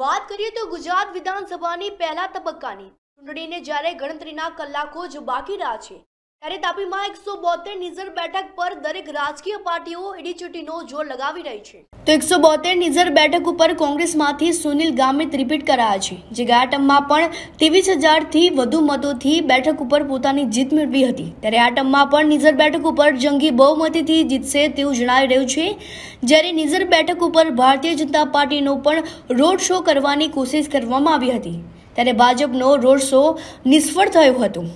વાત કરીએ તો ગુજરાત વિધાનસભાની પહેલા તબક્કાની ચૂંટણીને જ્યારે ગણતરીના કલાકો જ બાકી રહ્યા છે ત્યારે તાપીમાં એકસો બોતેર નિઝર બેઠક પર દરેક રાજકીય પાર્ટીઓ ઈડી ચૂંટણીનો જોર લગાવી રહી છે તો એકસો બોતેર નિઝર બેઠક ઉપર કોંગ્રેસમાંથી સુનિલ ગામિત રિપીટ કરાયા છે જે ગયા ટર્મમાં પણ ત્રેવીસ હજારથી વધુ મતોથી બેઠક ઉપર પોતાની જીત મેળવી હતી ત્યારે આ ટર્મમાં પણ નિઝર બેઠક ઉપર જંગી બહુમતીથી જીતશે તેવું જણાવી રહ્યું છે જ્યારે નિઝર બેઠક ઉપર ભારતીય જનતા પાર્ટીનો પણ રોડ શો કરવાની કોશિશ કરવામાં આવી હતી ત્યારે ભાજપનો રોડ શો નિષ્ફળ થયો હતો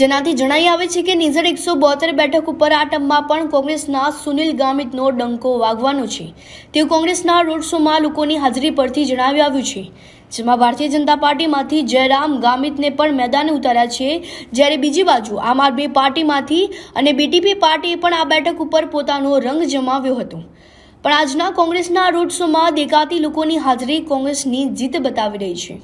જેનાથી જણાઈ આવે છે કે નિઝર એકસો બોતેર બેઠક ઉપર આ ટર્મમાં પણ કોંગ્રેસના સુનિલ ગામિતનો ડંકો વાગવાનો છે તેવું કોંગ્રેસના રોડ શોમાં લોકોની હાજરી પરથી જણાવી આવ્યું છે જેમાં ભારતીય જનતા પાર્ટીમાંથી જયરામ ગામિતને પણ મેદાને ઉતાર્યા છે જ્યારે બીજી બાજુ આમ આદમી પાર્ટીમાંથી અને બીટીપી પાર્ટીએ પણ આ બેઠક ઉપર પોતાનો રંગ જમાવ્યો હતો પણ આજના કોંગ્રેસના રોડ શોમાં દેખાતી લોકોની હાજરી કોંગ્રેસની જીત બતાવી રહી છે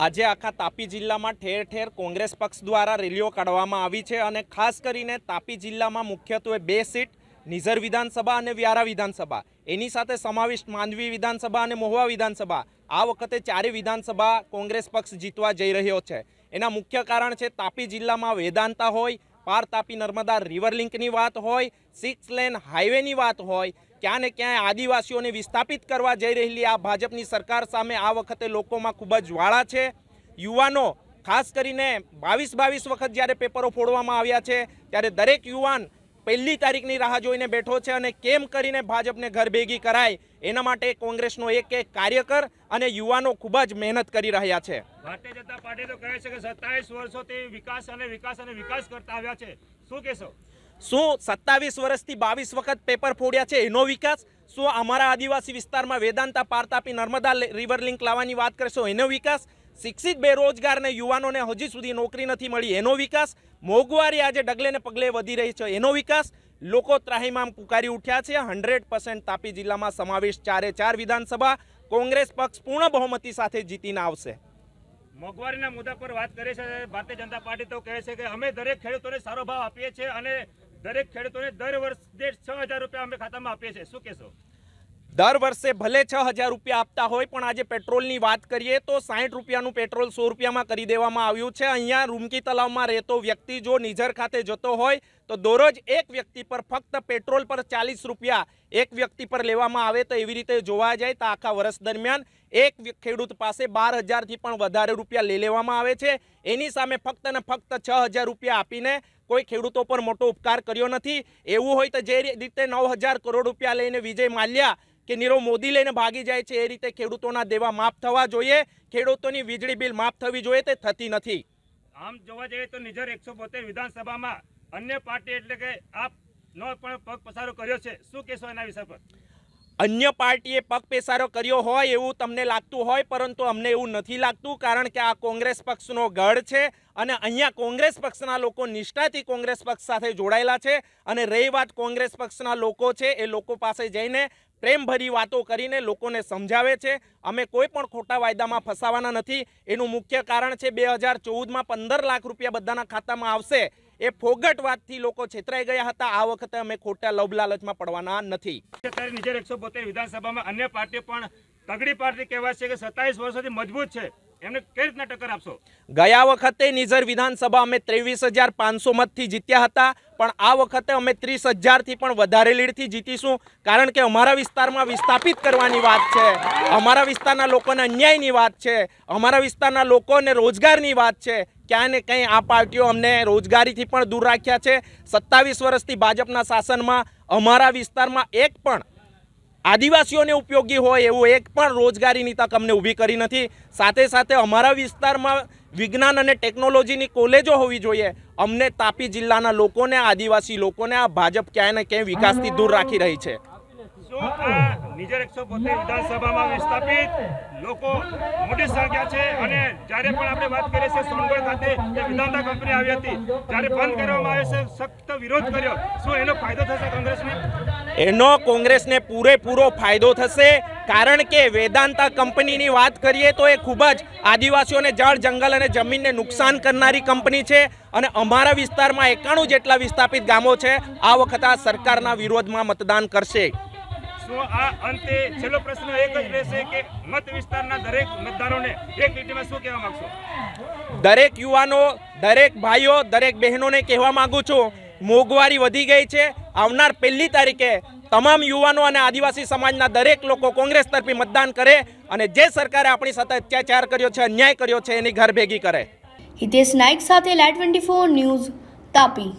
આજે આખા તાપી જિલ્લામાં ઠેર ઠેર કોંગ્રેસ પક્ષ દ્વારા રેલીઓ કાઢવામાં આવી છે અને ખાસ કરીને તાપી જિલ્લામાં મુખ્યત્વે બે સીટ નિઝર વિધાનસભા અને વ્યારા વિધાનસભા એની સાથે સમાવિષ્ટ માંડવી વિધાનસભા અને મહુવા વિધાનસભા આ વખતે ચારે વિધાનસભા કોંગ્રેસ પક્ષ જીતવા જઈ રહ્યો છે એના મુખ્ય કારણ છે તાપી જિલ્લામાં વેદાંતા હોય પાર તાપી નર્મદા રિવર લિંકની વાત હોય સિક્સ લેન હાઈવેની વાત હોય ક્યાં ને ક્યાંય આદિવાસીઓને વિસ્થાપિત કરવા જઈ રહેલી આ ભાજપની સરકાર સામે આ વખતે લોકોમાં ખૂબ જ વાળા છે યુવાનો ખાસ કરીને બાવીસ બાવીસ વખત જ્યારે પેપરો ફોડવામાં આવ્યા છે ત્યારે દરેક યુવાન પહેલી તારીખની રાહ જોઈને બેઠો છે અને કેમ કરીને ભાજપને ઘર ભેગી કરાય એના માટે કોંગ્રેસનો એક એક કાર્યકર અને યુવાનો ખૂબ જ મહેનત કરી રહ્યા છે ભારતીય જનતા પાર્ટી તો કહે છે કે સત્તાવીસ વર્ષોથી વિકાસ અને વિકાસ અને વિકાસ કરતા આવ્યા છે શું કહેશો શું સત્તાવીસ વર્ષથી બાવીસ વખત પેપર ફોડ્યા છે એનો વિકાસ શું અમારા આદિવાસી વિસ્તારમાં વેદાંતા પાર તાપી નર્મદા રિવર લિંક લાવવાની વાત કરશો એનો વિકાસ શિક્ષિત બેરોજગારને યુવાનોને હજી સુધી નોકરી નથી મળી એનો વિકાસ મોંઘવારી આજે ડગલેને પગલે વધી રહી છે એનો વિકાસ લોકો ત્રાહીમામ પુકારી ઉઠ્યા છે હંડ્રેડ તાપી જિલ્લામાં સમાવેશ ચારે ચાર વિધાનસભા કોંગ્રેસ પક્ષ પૂર્ણ બહુમતી સાથે જીતીને આવશે મોંઘવારીના મુદ્દા પર વાત કરે છે ભારતીય જનતા પાર્ટી તો કહે છે કે અમે દરેક ખેડૂતોને સારો ભાવ આપીએ છીએ અને દરેક ખેડૂતોને દર વર્ષ દેશ છ હજાર રૂપિયા અમે ખાતામાં આપીએ છીએ શું કહેશો દર વર્ષે ભલે છ હજાર રૂપિયા આપતા હોય પણ આજે પેટ્રોલની વાત કરીએ તો સાહીઠ રૂપિયાનું પેટ્રોલ સો રૂપિયામાં કરી દેવામાં આવ્યું છે અહીંયા રૂમકી તલાવમાં રહેતો વ્યક્તિ જો નિઝર ખાતે જતો હોય તો દરરોજ એક વ્યક્તિ પર ફક્ત પેટ્રોલ પર ચાલીસ રૂપિયા એક વ્યક્તિ પર લેવામાં આવે તો એવી રીતે જોવા જાય તો આખા વર્ષ દરમિયાન એક ખેડૂત પાસે બાર હજારથી પણ વધારે રૂપિયા લઈ લેવામાં આવે છે એની સામે ફક્ત ને ફક્ત છ હજાર રૂપિયા આપીને કોઈ ખેડૂતો પર મોટો ઉપકાર કર્યો નથી એવું હોય તો જે રીતે નવ હજાર કરોડ રૂપિયા લઈને વિજય માલ્યા કે નીરવ મોદી લઈને ભાગી જાય છે એ રીતે ખેડૂતોના દેવા માફ થવા જોઈએ ખેડૂતોની વીજળી બિલ માફ થવી જોઈએ તે થતી નથી આમ જોવા જઈએ તો નિજર એકસો વિધાનસભામાં અન્ય પાર્ટી એટલે કે આપ આપનો પણ પગ પસારો કર્યો છે શું કહેશો એના વિશે પર અન્ય પાર્ટીએ પગ પેસારો કર્યો હોય એવું તમને લાગતું હોય પરંતુ અમને એવું નથી લાગતું કારણ કે આ કોંગ્રેસ પક્ષનો ગઢ છે અને અહીંયા કોંગ્રેસ પક્ષના લોકો નિષ્ઠાથી કોંગ્રેસ પક્ષ સાથે જોડાયેલા છે અને રહી વાત કોંગ્રેસ પક્ષના લોકો છે એ લોકો પાસે જઈને પ્રેમભરી વાતો કરીને લોકોને સમજાવે છે અમે કોઈ પણ ખોટા વાયદામાં ફસાવાના નથી એનું મુખ્ય કારણ છે બે હજાર ચૌદમાં પંદર લાખ રૂપિયા બધાના ખાતામાં આવશે એ ફોગટ વાતથી લોકો છેતરાઈ ગયા હતા આ વખતે અમે ખોટા લવ લાલચમાં પડવાના નથી વિધાનસભામાં અન્ય પાર્ટી પણ તગડી પાર્ટી કહેવાય છે કે સત્તાવીસ વર્ષોથી મજબૂત છે એમને ગયા વખતે નિઝર વિધાનસભા અમે ત્રેવીસ હજાર પાંચસો જીત્યા હતા પણ આ વખતે અમે ત્રીસ હજારથી પણ વધારે લીડથી જીતીશું કારણ કે અમારા વિસ્તારમાં વિસ્થાપિત કરવાની વાત છે અમારા વિસ્તારના લોકોને અન્યાયની વાત છે અમારા વિસ્તારના લોકોને રોજગારની વાત છે ક્યાં ને ક્યાંય આ પાર્ટીઓ અમને રોજગારીથી પણ દૂર રાખ્યા છે સત્તાવીસ વર્ષથી ભાજપના શાસનમાં અમારા વિસ્તારમાં એક પણ આદિવાસીઓને ઉપયોગી હોય એવું એક પણ રોજગારીની તક અમને ઊભી કરી નથી સાથે સાથે અમારા વિસ્તારમાં વિજ્ઞાન અને ટેકનોલોજીની કોલેજો હોવી જોઈએ અમને તાપી જિલ્લાના લોકોને આદિવાસી લોકોને આ ભાજપ ક્યાંય ને ક્યાંય વિકાસથી દૂર રાખી રહી છે નિજર એકસો બોતેર વિધાનસભામાં વિસ્થાપિત લોકો મોટી સંખ્યા છે અને જ્યારે પણ આપણે વાત કરીએ છીએ સોનગઢ ખાતે વિધાનતા કંપની આવી હતી જ્યારે બંધ કરવામાં આવે છે સખ્ત વિરોધ કર્યો શું એનો ફાયદો થશે કોંગ્રેસને એનો કોંગ્રેસને પૂરેપૂરો ફાયદો થશે કારણ કે વેદાંતા કંપનીની વાત કરીએ તો એ ખૂબ જ આદિવાસીઓને જળ જંગલ અને જમીનને નુકસાન કરનારી કંપની છે અને અમારા વિસ્તારમાં એકાણું જેટલા વિસ્થાપિત ગામો છે આ વખત આ સરકારના વિરોધમાં મતદાન કરશે શું આ અંતે છેલ્લો પ્રશ્ન એક જ રહેશે કે મત વિસ્તારના દરેક મતદારોને એક મિનિટમાં શું કહેવા માંગશો દરેક યુવાનો દરેક ભાઈઓ દરેક બહેનોને કહેવા માંગુ છું મોંઘવારી વધી ગઈ છે આવનાર પહેલી તારીખે તમામ યુવાનો અને આદિવાસી સમાજના દરેક લોકો કોંગ્રેસ તરફી મતદાન કરે અને જે સરકારે આપણી સાથે અત્યાચાર કર્યો છે અન્યાય કર્યો છે એની ઘર ભેગી કરે હિતેશ નાયક સાથે લાઈટ ટ્વેન્ટી ન્યૂઝ તાપી